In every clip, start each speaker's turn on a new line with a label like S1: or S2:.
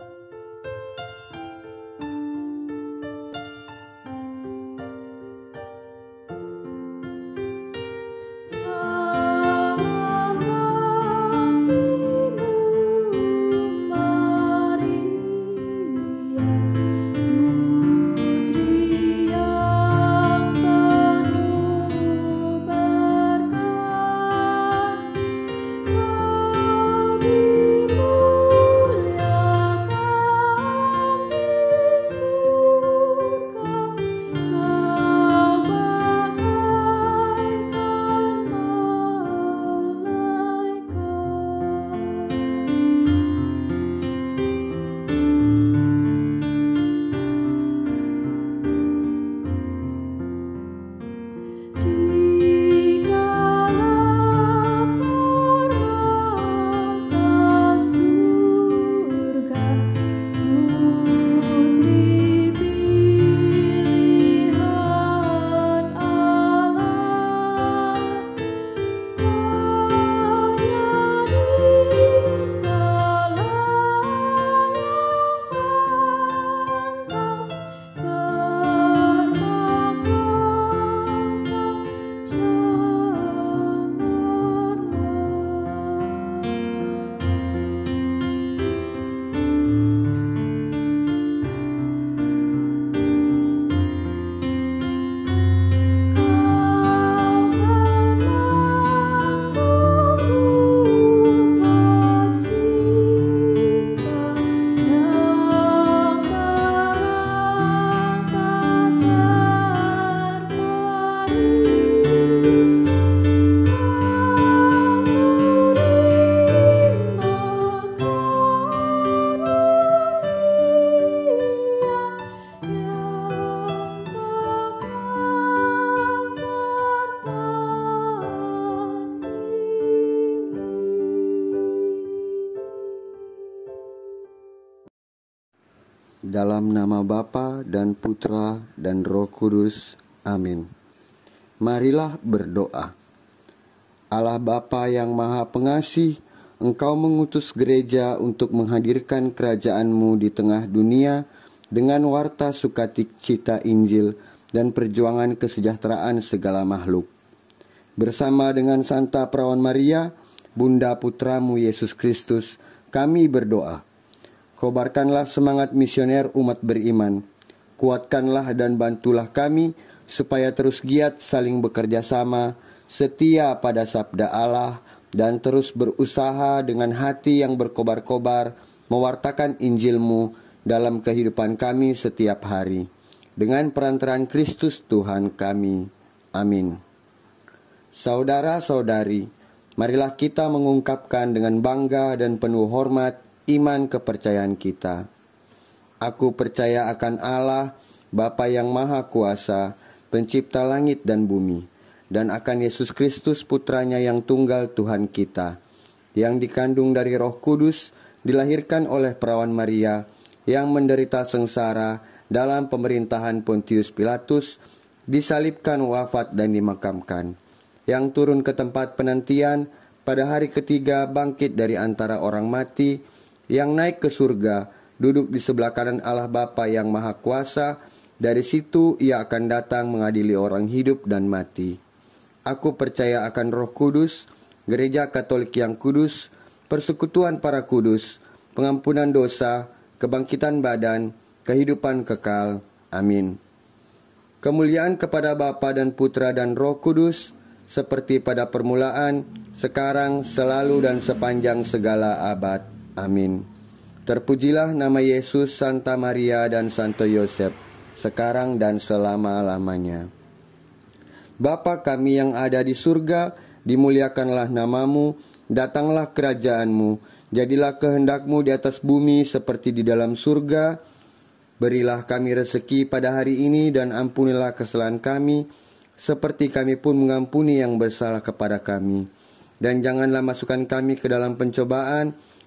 S1: Thank you.
S2: Dalam nama Bapa dan Putra dan Roh Kudus. Amin. Marilah berdoa. Allah Bapa yang Maha Pengasih, Engkau mengutus gereja untuk menghadirkan Kerajaan-Mu di tengah dunia dengan warta sukacita Injil dan perjuangan kesejahteraan segala makhluk. Bersama dengan Santa Perawan Maria, Bunda Putramu Yesus Kristus, kami berdoa Kobarkanlah semangat misioner umat beriman. Kuatkanlah dan bantulah kami supaya terus giat saling bekerja sama, setia pada sabda Allah, dan terus berusaha dengan hati yang berkobar-kobar mewartakan Injilmu dalam kehidupan kami setiap hari. Dengan perantaraan Kristus Tuhan kami. Amin. Saudara-saudari, marilah kita mengungkapkan dengan bangga dan penuh hormat iman kepercayaan kita. Aku percaya akan Allah, Bapa yang Maha Kuasa, pencipta langit dan bumi, dan akan Yesus Kristus putranya yang tunggal Tuhan kita, yang dikandung dari roh kudus, dilahirkan oleh perawan Maria, yang menderita sengsara dalam pemerintahan Pontius Pilatus, disalibkan wafat dan dimakamkan, yang turun ke tempat penantian, pada hari ketiga bangkit dari antara orang mati, yang naik ke surga, duduk di sebelah kanan Allah Bapa yang Maha Kuasa. Dari situ ia akan datang mengadili orang hidup dan mati. Aku percaya akan Roh Kudus, Gereja Katolik yang kudus, persekutuan para kudus, pengampunan dosa, kebangkitan badan, kehidupan kekal. Amin. Kemuliaan kepada Bapa dan Putra dan Roh Kudus, seperti pada permulaan, sekarang, selalu, dan sepanjang segala abad. Amin. Terpujilah nama Yesus, Santa Maria, dan Santo Yosef, sekarang dan selama-lamanya. Bapa kami yang ada di surga, dimuliakanlah namamu, datanglah kerajaanmu, jadilah kehendakmu di atas bumi seperti di dalam surga. Berilah kami rezeki pada hari ini dan ampunilah kesalahan kami, seperti kami pun mengampuni yang bersalah kepada kami. Dan janganlah masukkan kami ke dalam pencobaan,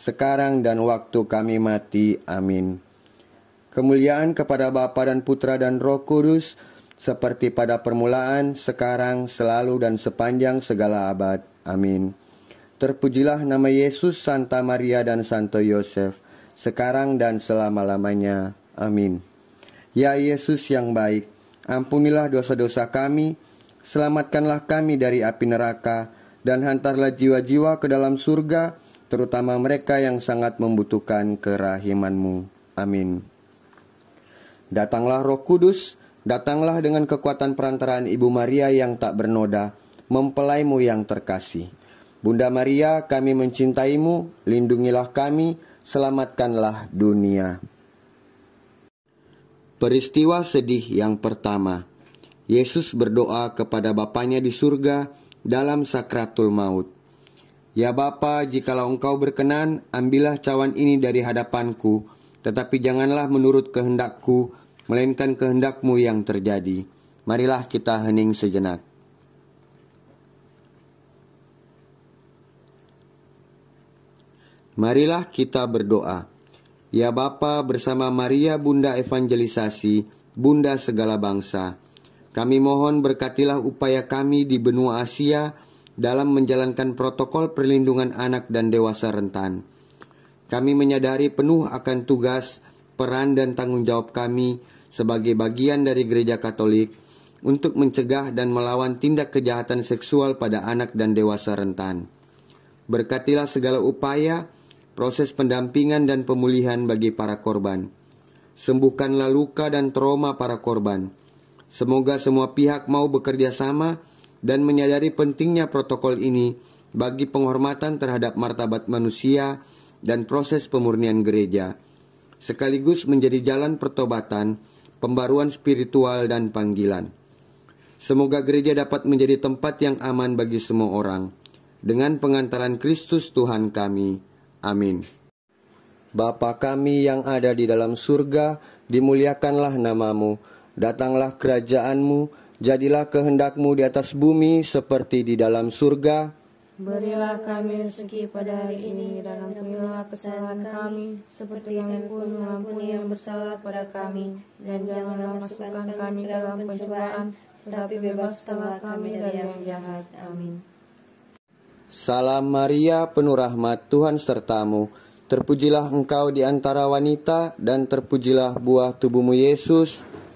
S2: sekarang dan waktu kami mati. Amin. Kemuliaan kepada Bapa dan Putra dan Roh Kudus, seperti pada permulaan, sekarang, selalu, dan sepanjang segala abad. Amin. Terpujilah nama Yesus, Santa Maria, dan Santo Yosef, sekarang dan selama-lamanya. Amin. Ya Yesus yang baik, ampunilah dosa-dosa kami, selamatkanlah kami dari api neraka, dan hantarlah jiwa-jiwa ke dalam surga, terutama mereka yang sangat membutuhkan kerahimanmu. Amin. Datanglah roh kudus, datanglah dengan kekuatan perantaraan Ibu Maria yang tak bernoda, mempelaimu yang terkasih. Bunda Maria, kami mencintaimu, lindungilah kami, selamatkanlah dunia. Peristiwa sedih yang pertama. Yesus berdoa kepada Bapaknya di surga dalam sakratul maut. Ya Bapa, jikalau engkau berkenan, ambillah cawan ini dari hadapanku, tetapi janganlah menurut kehendakku, melainkan kehendakmu yang terjadi. Marilah kita hening sejenak. Marilah kita berdoa. Ya Bapa, bersama Maria Bunda Evangelisasi, Bunda segala bangsa, kami mohon berkatilah upaya kami di benua Asia, dalam menjalankan protokol perlindungan anak dan dewasa rentan. Kami menyadari penuh akan tugas, peran, dan tanggung jawab kami sebagai bagian dari Gereja Katolik untuk mencegah dan melawan tindak kejahatan seksual pada anak dan dewasa rentan. Berkatilah segala upaya, proses pendampingan, dan pemulihan bagi para korban. Sembuhkanlah luka dan trauma para korban. Semoga semua pihak mau bekerja sama dan menyadari pentingnya protokol ini bagi penghormatan terhadap martabat manusia dan proses pemurnian gereja, sekaligus menjadi jalan pertobatan, pembaruan spiritual, dan panggilan. Semoga gereja dapat menjadi tempat yang aman bagi semua orang. Dengan pengantaran Kristus Tuhan kami. Amin. Bapa kami yang ada di dalam surga, dimuliakanlah namamu, datanglah kerajaanmu, Jadilah kehendakmu di atas bumi seperti di dalam surga.
S3: Berilah kami rezeki pada hari ini dan ampunilah kesalahan kami seperti yang pun mengampuni yang bersalah pada kami dan janganlah masukkan kami dalam pencobaan tetapi bebaskanlah kami dari yang jahat. Amin.
S2: Salam Maria penuh rahmat Tuhan sertamu. Terpujilah engkau di antara wanita dan terpujilah buah tubuhmu Yesus.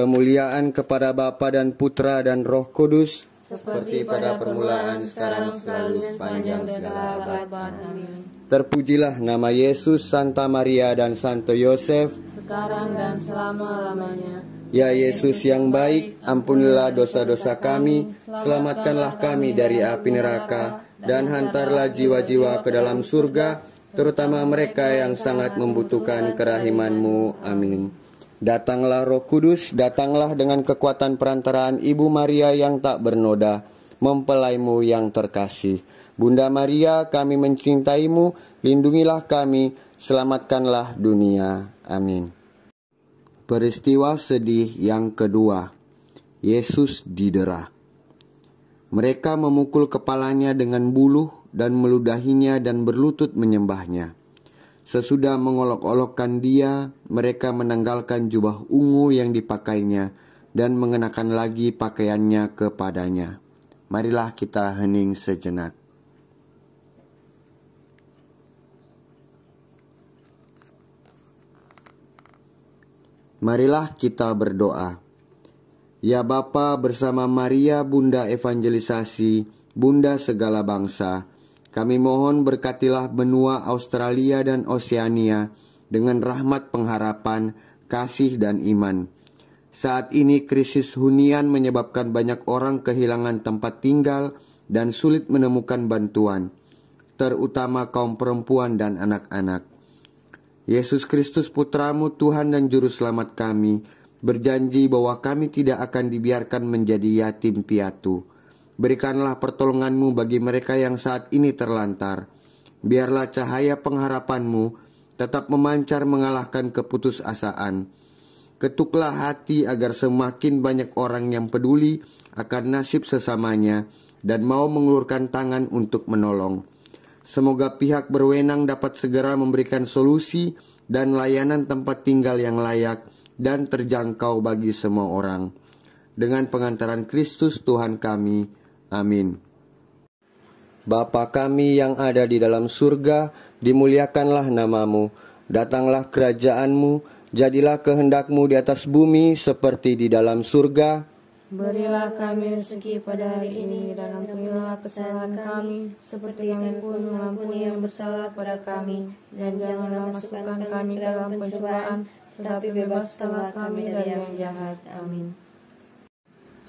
S2: kemuliaan kepada Bapa dan Putra dan Roh Kudus, seperti pada permulaan, sekarang, selalu, sepanjang segala abad. Amin. Terpujilah nama Yesus, Santa Maria, dan Santo Yosef,
S3: sekarang dan selama-lamanya.
S2: Ya Yesus yang baik, ampunilah dosa-dosa kami, selamatkanlah kami dari api neraka, dan hantarlah jiwa-jiwa ke dalam surga, terutama mereka yang sangat membutuhkan kerahimanmu. Amin. Datanglah Roh Kudus, datanglah dengan kekuatan perantaraan Ibu Maria yang tak bernoda, mempelaimu yang terkasih. Bunda Maria, kami mencintaimu, lindungilah kami, selamatkanlah dunia. Amin. Peristiwa sedih yang kedua, Yesus didera. Mereka memukul kepalanya dengan buluh dan meludahinya dan berlutut menyembahnya. Sesudah mengolok-olokkan dia, mereka menanggalkan jubah ungu yang dipakainya dan mengenakan lagi pakaiannya kepadanya. Marilah kita hening sejenak. Marilah kita berdoa. Ya Bapa bersama Maria Bunda Evangelisasi, Bunda segala bangsa, kami mohon berkatilah benua Australia dan Oseania dengan rahmat pengharapan, kasih dan iman. Saat ini krisis hunian menyebabkan banyak orang kehilangan tempat tinggal dan sulit menemukan bantuan, terutama kaum perempuan dan anak-anak. Yesus Kristus Putramu Tuhan dan Juru Selamat kami, berjanji bahwa kami tidak akan dibiarkan menjadi yatim piatu Berikanlah pertolonganmu bagi mereka yang saat ini terlantar. Biarlah cahaya pengharapanmu tetap memancar mengalahkan keputusasaan. Ketuklah hati agar semakin banyak orang yang peduli akan nasib sesamanya dan mau mengulurkan tangan untuk menolong. Semoga pihak berwenang dapat segera memberikan solusi dan layanan tempat tinggal yang layak dan terjangkau bagi semua orang. Dengan pengantaran Kristus Tuhan kami, Amin. Bapa kami yang ada di dalam surga, dimuliakanlah namamu, datanglah kerajaanmu, jadilah kehendakmu di atas bumi seperti di dalam surga.
S3: Berilah kami rezeki pada hari ini dan ampunilah kesalahan kami seperti yang pun mengampuni yang bersalah pada kami dan janganlah masukkan kami dalam pencobaan tetapi bebaskanlah kami dari yang jahat. Amin.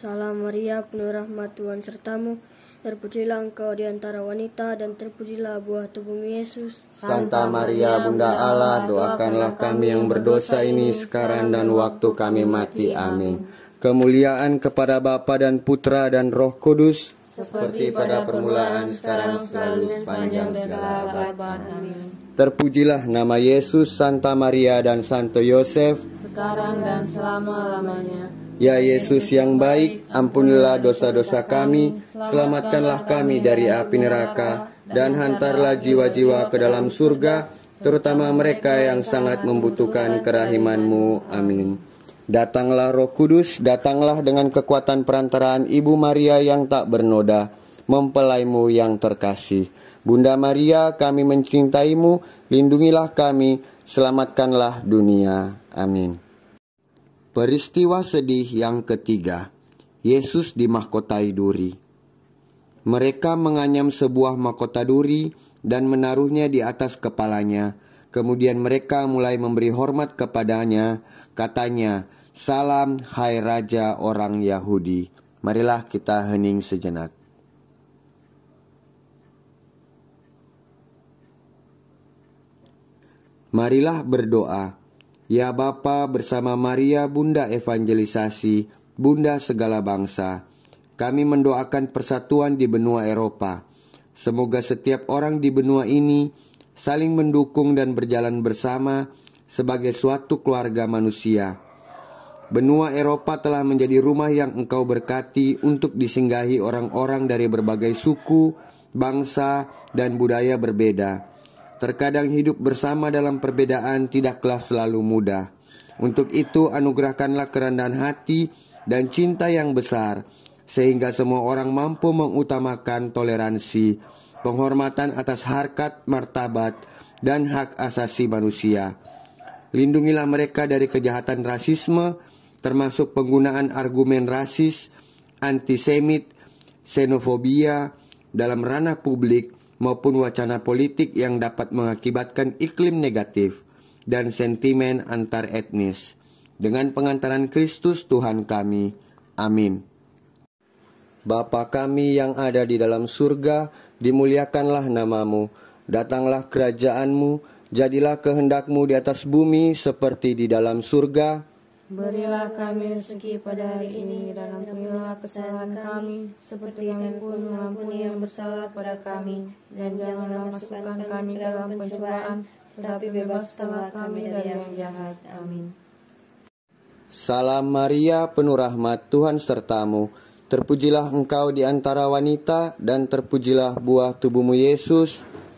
S4: Salam Maria, penuh rahmat Tuhan sertamu. Terpujilah engkau di antara wanita dan terpujilah buah tubuhmu Yesus. Santa Maria, Bunda Allah, doakanlah
S2: kami yang berdosa ini sekarang dan waktu kami mati. Amin. Kemuliaan kepada Bapa dan Putra dan Roh Kudus, seperti pada permulaan, sekarang, selalu, sepanjang segala abad. Amin. Terpujilah nama Yesus, Santa Maria, dan Santo Yosef,
S3: sekarang dan selama-lamanya
S2: Ya Yesus yang baik, ampunilah dosa-dosa kami, selamatkanlah kami dari api neraka, dan hantarlah jiwa-jiwa ke dalam surga, terutama mereka yang sangat membutuhkan kerahimanmu. Amin. Datanglah roh kudus, datanglah dengan kekuatan perantaraan Ibu Maria yang tak bernoda, mempelaimu yang terkasih. Bunda Maria, kami mencintaimu, lindungilah kami, selamatkanlah dunia. Amin. Peristiwa sedih yang ketiga, Yesus di mahkota duri. Mereka menganyam sebuah mahkota duri dan menaruhnya di atas kepalanya. Kemudian mereka mulai memberi hormat kepadanya. Katanya, Salam hai Raja orang Yahudi. Marilah kita hening sejenak. Marilah berdoa. Ya Bapa bersama Maria Bunda Evangelisasi, Bunda segala bangsa, kami mendoakan persatuan di benua Eropa. Semoga setiap orang di benua ini saling mendukung dan berjalan bersama sebagai suatu keluarga manusia. Benua Eropa telah menjadi rumah yang engkau berkati untuk disinggahi orang-orang dari berbagai suku, bangsa, dan budaya berbeda Terkadang hidup bersama dalam perbedaan tidaklah selalu mudah. Untuk itu anugerahkanlah kerendahan hati dan cinta yang besar sehingga semua orang mampu mengutamakan toleransi, penghormatan atas harkat, martabat, dan hak asasi manusia. Lindungilah mereka dari kejahatan rasisme, termasuk penggunaan argumen rasis, antisemit, xenofobia dalam ranah publik maupun wacana politik yang dapat mengakibatkan iklim negatif dan sentimen antar etnis. Dengan pengantaran Kristus Tuhan kami. Amin. Bapa kami yang ada di dalam surga, dimuliakanlah namamu, datanglah kerajaanmu, jadilah kehendakmu di atas bumi seperti di dalam surga.
S3: Berilah kami rezeki pada hari ini dan ampunilah kesalahan kami seperti yang pun mengampuni yang bersalah pada kami dan janganlah masukkan kami dalam pencobaan tetapi bebaskanlah kami dari yang jahat. Amin.
S2: Salam Maria penuh rahmat Tuhan sertamu terpujilah engkau di antara wanita dan terpujilah buah tubuhmu Yesus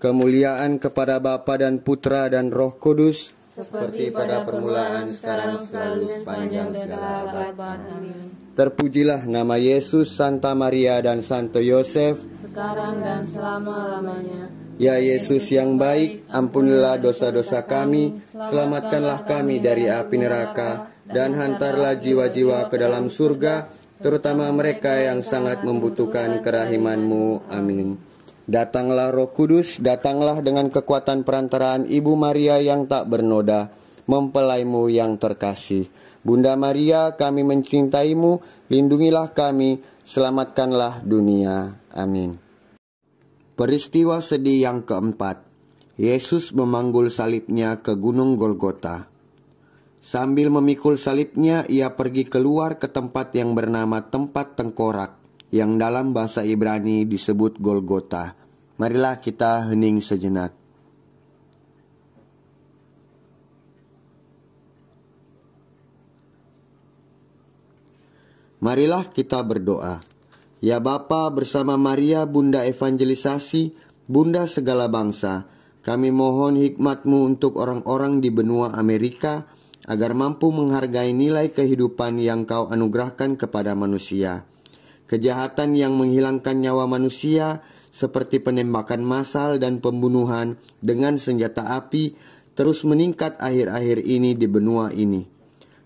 S2: kemuliaan kepada Bapa dan Putra dan Roh Kudus, seperti pada permulaan, sekarang, selalu, sepanjang segala abad. Terpujilah nama Yesus, Santa Maria, dan Santo Yosef,
S3: sekarang dan selama-lamanya.
S2: Ya Yesus yang baik, ampunilah dosa-dosa kami, selamatkanlah kami dari api neraka, dan hantarlah jiwa-jiwa ke dalam surga, terutama mereka yang sangat membutuhkan kerahimanmu. Amin. Datanglah Roh Kudus, datanglah dengan kekuatan perantaraan Ibu Maria yang tak bernoda, mempelaimu yang terkasih. Bunda Maria, kami mencintaimu, lindungilah kami, selamatkanlah dunia. Amin. Peristiwa sedih yang keempat. Yesus memanggul salibnya ke Gunung Golgota. Sambil memikul salibnya, ia pergi keluar ke tempat yang bernama tempat tengkorak yang dalam bahasa Ibrani disebut Golgota. Marilah kita hening sejenak. Marilah kita berdoa. Ya Bapa bersama Maria Bunda Evangelisasi, Bunda segala bangsa, kami mohon hikmatmu untuk orang-orang di benua Amerika agar mampu menghargai nilai kehidupan yang kau anugerahkan kepada manusia kejahatan yang menghilangkan nyawa manusia seperti penembakan massal dan pembunuhan dengan senjata api terus meningkat akhir-akhir ini di benua ini.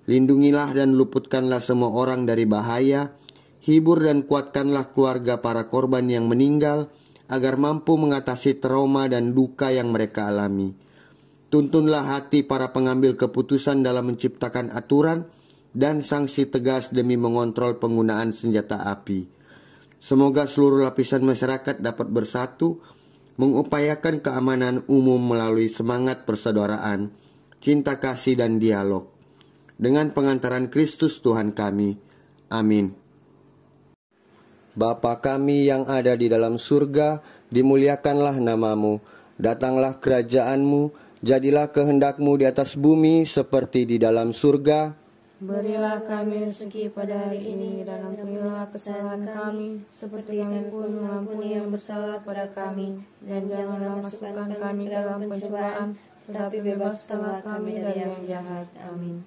S2: Lindungilah dan luputkanlah semua orang dari bahaya, hibur dan kuatkanlah keluarga para korban yang meninggal agar mampu mengatasi trauma dan duka yang mereka alami. Tuntunlah hati para pengambil keputusan dalam menciptakan aturan, dan sanksi tegas demi mengontrol penggunaan senjata api. Semoga seluruh lapisan masyarakat dapat bersatu mengupayakan keamanan umum melalui semangat persaudaraan, cinta kasih dan dialog. Dengan pengantaran Kristus Tuhan kami. Amin. Bapa kami yang ada di dalam surga, dimuliakanlah namamu, datanglah kerajaanmu, jadilah kehendakmu di atas bumi seperti di dalam surga.
S3: Berilah kami rezeki pada hari ini dan ampunilah kesalahan kami seperti yang pun mengampuni yang bersalah pada kami dan janganlah masukkan kami dalam pencobaan tetapi bebaskanlah kami dari yang jahat.
S1: Amin.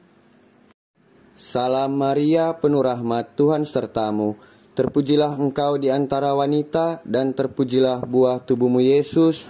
S2: Salam Maria penuh rahmat Tuhan sertamu terpujilah engkau di antara wanita dan terpujilah buah tubuhmu Yesus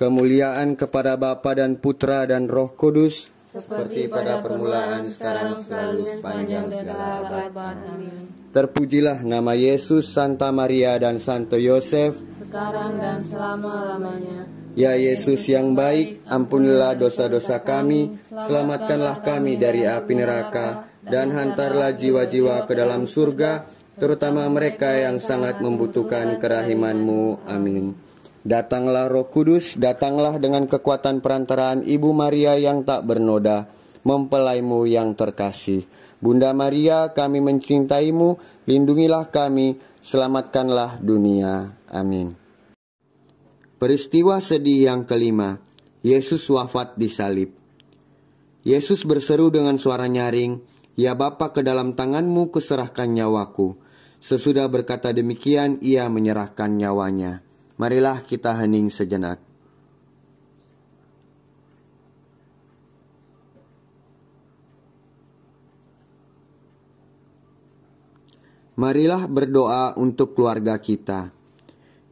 S2: kemuliaan kepada Bapa dan Putra dan Roh Kudus, seperti pada permulaan, sekarang, selalu, sepanjang segala abad. Terpujilah nama Yesus, Santa Maria, dan Santo Yosef,
S3: sekarang dan selama-lamanya.
S2: Ya Yesus yang baik, ampunilah dosa-dosa kami, selamatkanlah kami dari api neraka, dan hantarlah jiwa-jiwa ke dalam surga, terutama mereka yang sangat membutuhkan kerahimanmu. Amin. Datanglah Roh Kudus, datanglah dengan kekuatan perantaraan Ibu Maria yang tak bernoda, mempelaimu yang terkasih. Bunda Maria, kami mencintaimu, lindungilah kami, selamatkanlah dunia. Amin. Peristiwa sedih yang kelima, Yesus wafat di salib. Yesus berseru dengan suara nyaring, Ya Bapa ke dalam tanganmu kuserahkan nyawaku. Sesudah berkata demikian, ia menyerahkan nyawanya. Marilah kita hening sejenak. Marilah berdoa untuk keluarga kita.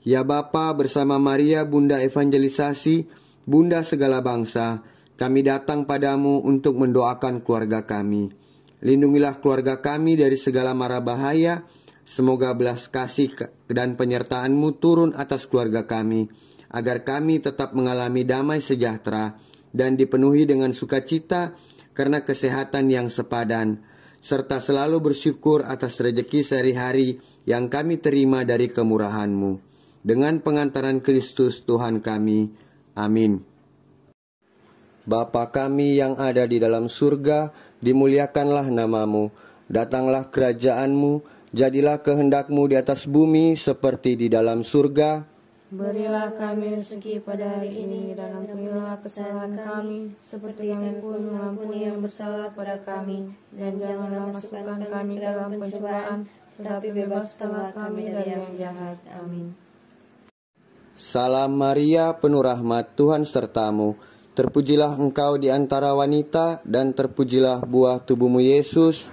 S2: Ya Bapa bersama Maria Bunda Evangelisasi, Bunda segala bangsa, kami datang padamu untuk mendoakan keluarga kami. Lindungilah keluarga kami dari segala mara bahaya, Semoga belas kasih dan penyertaanmu turun atas keluarga kami, agar kami tetap mengalami damai sejahtera dan dipenuhi dengan sukacita karena kesehatan yang sepadan, serta selalu bersyukur atas rejeki sehari-hari yang kami terima dari kemurahan-Mu. Dengan pengantaran Kristus Tuhan kami. Amin. Bapa kami yang ada di dalam surga, dimuliakanlah namamu, datanglah kerajaanmu, Jadilah kehendakmu di atas bumi seperti di dalam surga.
S3: Berilah kami rezeki pada hari ini dan ampunilah kesalahan kami seperti yang pun mengampuni yang bersalah pada kami dan janganlah masukkan kami dalam pencobaan tetapi bebaskanlah kami dari yang jahat. Amin.
S2: Salam Maria penuh rahmat Tuhan sertamu terpujilah engkau di antara wanita dan terpujilah buah tubuhmu Yesus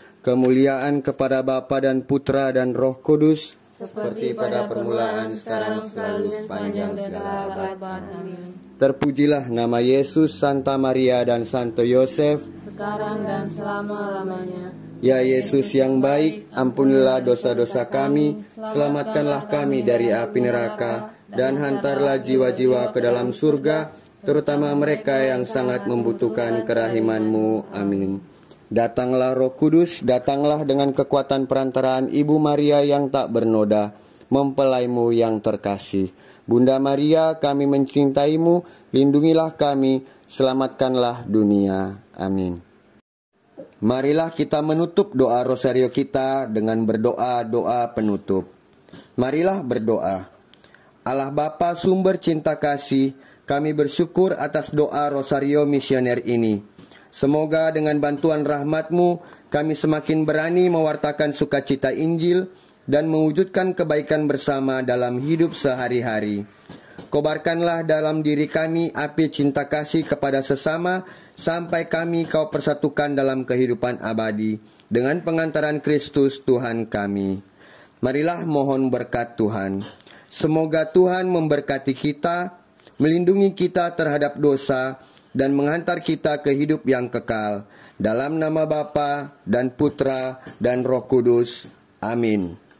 S2: kemuliaan kepada Bapa dan Putra dan Roh Kudus, seperti pada permulaan, sekarang, selalu, sepanjang segala abad. Terpujilah nama Yesus, Santa Maria, dan Santo Yosef,
S3: sekarang dan selama-lamanya.
S2: Ya Yesus yang baik, ampunilah dosa-dosa kami, selamatkanlah kami dari api neraka, dan hantarlah jiwa-jiwa ke dalam surga, terutama mereka yang sangat membutuhkan kerahimanmu. Amin. Datanglah Roh Kudus, datanglah dengan kekuatan perantaraan Ibu Maria yang tak bernoda, mempelaimu yang terkasih. Bunda Maria, kami mencintaimu, lindungilah kami, selamatkanlah dunia. Amin. Marilah kita menutup doa rosario kita dengan berdoa doa penutup. Marilah berdoa. Allah Bapa sumber cinta kasih, kami bersyukur atas doa rosario misioner ini. Semoga dengan bantuan rahmatmu kami semakin berani mewartakan sukacita Injil dan mewujudkan kebaikan bersama dalam hidup sehari-hari. Kobarkanlah dalam diri kami api cinta kasih kepada sesama sampai kami kau persatukan dalam kehidupan abadi dengan pengantaran Kristus Tuhan kami. Marilah mohon berkat Tuhan. Semoga Tuhan memberkati kita, melindungi kita terhadap dosa, dan mengantar kita ke hidup yang kekal. Dalam nama Bapa dan Putra dan Roh Kudus. Amin.